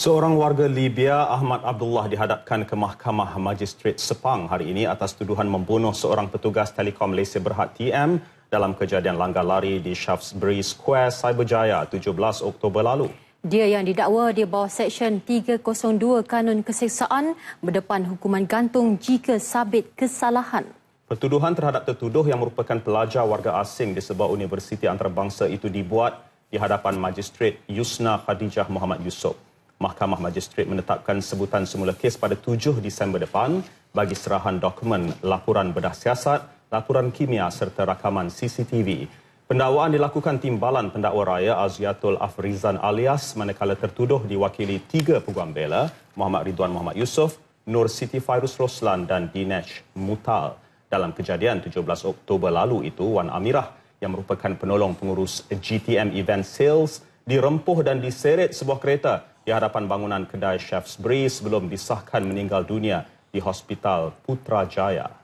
Seorang warga Libya, Ahmad Abdullah dihadapkan ke Mahkamah Magistrat Sepang hari ini atas tuduhan membunuh seorang petugas Telekom Malaysia Berhad TM dalam kejadian langgar lari di Shaftesbury Square, Cyberjaya 17 Oktober lalu. Dia yang didakwa di bawah Seksyen 302 Kanun Keseksaan berdepan hukuman gantung jika sabit kesalahan. Pertuduhan terhadap tertuduh yang merupakan pelajar warga asing di sebuah universiti antarabangsa itu dibuat di hadapan Magistrat Yusna Khadijah Muhammad Yusof. Mahkamah Majistret menetapkan sebutan semula kes pada 7 Disember depan bagi serahan dokumen laporan bedah siasat, laporan kimia serta rakaman CCTV. Pendakwaan dilakukan timbalan pendakwa raya Aziatul Afrizan alias manakala tertuduh diwakili tiga peguam bela Muhammad Ridwan Muhammad Yusof, Nur Siti Fairuz Roslan dan Dinesh Mutal. Dalam kejadian 17 Oktober lalu itu, Wan Amirah yang merupakan penolong pengurus GTM Event Sales dirempuh dan diseret sebuah kereta di hadapan bangunan kedai Chef's Breeze sebelum disahkan meninggal dunia di Hospital Putrajaya.